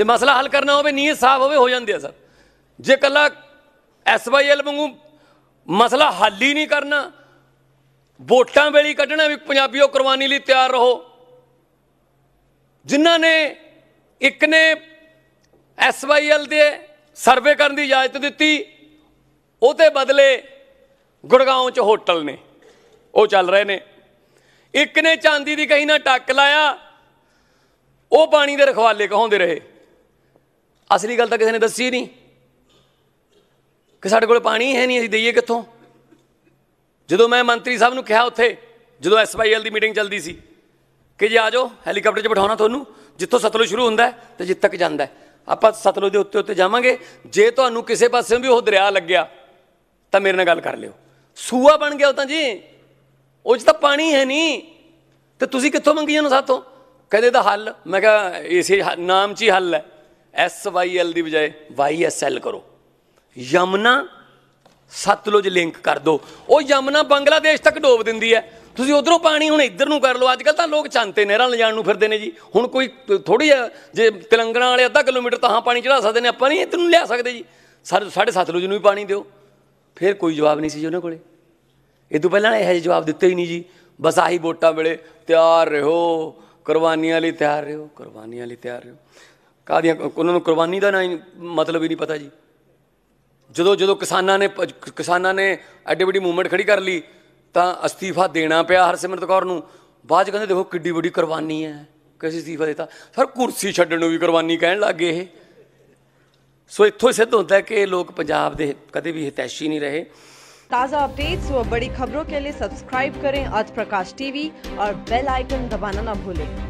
ਜੇ ਮਸਲਾ ਹੱਲ ਕਰਨਾ ਹੋਵੇ ਨੀਅਤ ਸਾਫ਼ ਹੋਵੇ ਹੋ ਜਾਂਦੀ ਹੈ ਸਰ ਜੇ ਕੱਲਾ ਐਸਵਾਈਐਲ ਵਾਂਗੂ ਮਸਲਾ ਹੱਲ ਹੀ ਨਹੀਂ ਕਰਨਾ ਵੋਟਾਂ ਵੇਲੇ ਕੱਢਣਾ ਵੀ ਪੰਜਾਬੀਓ ਕੁਰਬਾਨੀ ਲਈ ਤਿਆਰ ਰਹੋ ਜਿਨ੍ਹਾਂ ਨੇ ਇੱਕ ਨੇ ਐਸਵਾਈਐਲ ਦੇ ਸਰਵੇ ਕਰਨ ਦੀ ਇਜਾਜ਼ਤ ਦਿੱਤੀ ਉਹਦੇ ਬਦਲੇ ਗੁੜਗਾਉਂ 'ਚ ਹੋਟਲ ਨੇ ਉਹ ਚੱਲ ਰਹੇ ਨੇ ਇੱਕ ਨੇ ਚਾਂਦੀ ਦੀ ਕਹੀ ਨਾ ਟੱਕ ਲਾਇਆ ਉਹ ਪਾਣੀ ਦੇ ਰਖਵਾਲੇ ਕਹੋਂਦੇ ਰਹੇ ਅਸਲੀ ਗੱਲ ਤਾਂ ਕਿਸੇ ਨੇ ਦੱਸੀ ਨਹੀਂ ਕਿ ਸਾਡੇ ਕੋਲ ਪਾਣੀ ਹੈ ਨਹੀਂ ਅਸੀਂ ਦਈਏ ਕਿੱਥੋਂ ਜਦੋਂ ਮੈਂ ਮੰਤਰੀ ਸਾਹਿਬ ਨੂੰ ਕਿਹਾ ਉੱਥੇ ਜਦੋਂ ਐਸਵਾਈਐਲ ਦੀ ਮੀਟਿੰਗ ਚੱਲਦੀ ਸੀ ਕਿ ਜੀ ਆਜੋ ਹੈਲੀਕਾਪਟਰ 'ਚ ਬਿਠਾਉਣਾ ਤੁਹਾਨੂੰ ਜਿੱਥੋਂ ਸਤਲੁਜ ਸ਼ੁਰੂ ਹੁੰਦਾ ਤੇ ਜਿੱਥੇ ਤੱਕ ਜਾਂਦਾ ਆਪਾਂ ਸਤਲੁਜ ਦੇ ਉੱਤੇ ਉੱਤੇ ਜਾਵਾਂਗੇ ਜੇ ਤੁਹਾਨੂੰ ਕਿਸੇ ਪਾਸੇ ਵੀ ਉਹ ਦਰਿਆ ਲੱਗਿਆ ਤਾਂ ਮੇਰੇ ਨਾਲ ਗੱਲ ਕਰ ਲਿਓ ਸੂਆ ਬਣ ਗਿਆ ਉਹ ਤਾਂ ਜੀ ਉਹ 'ਚ ਤਾਂ ਪਾਣੀ ਹੈ ਨਹੀਂ ਤੇ ਤੁਸੀਂ ਕਿੱਥੋਂ ਮੰਗੀ ਜਾਂਦੇ ਸਾਥੋਂ ਕਹਿੰਦੇ ਦਾ ਹੱਲ ਮੈਂ ਕਿਹਾ ਇਸੇ ਨਾਮ 'ਚ ਹੀ ਹੱਲ ਹੈ ਐਸ ਵਾਈ ਐਲ ਦੀ ਬਜਾਏ ਵਾਈ ਐਸ ਐਲ ਕਰੋ ਯਮਨਾ ਸਤਲੁਜ ਲਿੰਕ ਕਰ ਦਿਓ ਉਹ ਯਮਨਾ ਬੰਗਲਾਦੇਸ਼ ਤੱਕ ਡੋਬ ਦਿੰਦੀ ਹੈ ਤੁਸੀਂ ਉਧਰੋਂ ਪਾਣੀ ਹੁਣ ਇੱਧਰ ਨੂੰ ਕਰ ਲਓ ਅੱਜ ਕੱਲ ਤਾਂ ਲੋਕ ਚਾਂਤੇ ਨਹਿਰਾਂ ਲਿਜਾਣ ਨੂੰ ਫਿਰਦੇ ਨੇ ਜੀ ਹੁਣ ਕੋਈ ਥੋੜੀ ਜਿਹਾ ਜੇ ਤੇਲੰਗਣਾ ਵਾਲੇ ਅੱਧਾ ਕਿਲੋਮੀਟਰ ਤਾਂ ਪਾਣੀ ਚੜਾ ਸਕਦੇ ਨੇ ਆਪਾਂ ਨਹੀਂ ਇੱਧਰ ਨੂੰ ਲਿਆ ਸਕਦੇ ਜੀ ਸਾਡੇ ਸਤਲੁਜ ਨੂੰ ਵੀ ਪਾਣੀ ਦਿਓ ਫਿਰ ਕੋਈ ਜਵਾਬ ਨਹੀਂ ਸੀ ਜੀ ਉਹਨਾਂ ਕੋਲੇ ਇਹ ਤੋਂ ਪਹਿਲਾਂ ਇਹ ਜਵਾਬ ਦਿੱਤੇ ਹੀ ਨਹੀਂ ਜੀ ਬਸ ਆਹੀ ਵੋਟਾਂ ਵੇਲੇ ਤਿਆਰ ਰਹੋ ਕੁਰਬਾਨੀਆਂ ਲਈ ਤਿਆਰ ਰਹੋ ਕੁਰਬਾਨੀਆਂ ਲਈ ਤਿਆਰ ਰਹੋ ਕਾਦੀਆਂ ਉਹਨਾਂ ਨੂੰ ਕੁਰਬਾਨੀ ਦਾ ਨਾ ਮਤਲਬ ਹੀ ਨਹੀਂ ਪਤਾ ਜੀ ਜਦੋਂ ਜਦੋਂ ਕਿਸਾਨਾਂ ਨੇ ਕਿਸਾਨਾਂ ਨੇ ਐਡੀ ਵੱਡੀ ਮੂਵਮੈਂਟ ਖੜੀ ਕਰ ਲਈ ਤਾਂ ਅਸਤੀਫਾ ਦੇਣਾ ਪਿਆ ਹਰਸਿਮਰਤ ਕੌਰ ਨੂੰ ਬਾਅਦ ਚ ਕਹਿੰਦੇ ਦੇਖੋ ਕਿੱਡੀ ਵੱਡੀ ਕੁਰਬਾਨੀ ਹੈ ਕਿਸੇ ਅਸਤੀਫਾ ਦਿੱਤਾ ਸਰ ਕੁਰਸੀ ਛੱਡਣ ਨੂੰ ਵੀ ਕੁਰਬਾਨੀ ਕਹਿਣ ਲੱਗ ਗਏ ਇਹ ਸੋ ਇੱਥੋਂ ਸਿੱਧ ਹੁੰਦਾ ਹੈ ਕਿ ਲੋਕ ਪੰਜਾਬ ਦੇ ਕਦੇ ਵੀ ਹਿਤੈਸ਼ੀ ਨਹੀਂ ਰਹੇ ਤਾਜ਼ਾ ਅਪਡੇਟਸ और ਬੜੀ खबरों ਕੇ लिए ਸਬਸਕ੍ਰਾਈਬ ਕਰੇ आज ਪ੍ਰਕਾਸ਼ ਟੀਵੀ ਔਰ ਬੈਲ ਆਈਕਨ दबाना ਨਾ भूलें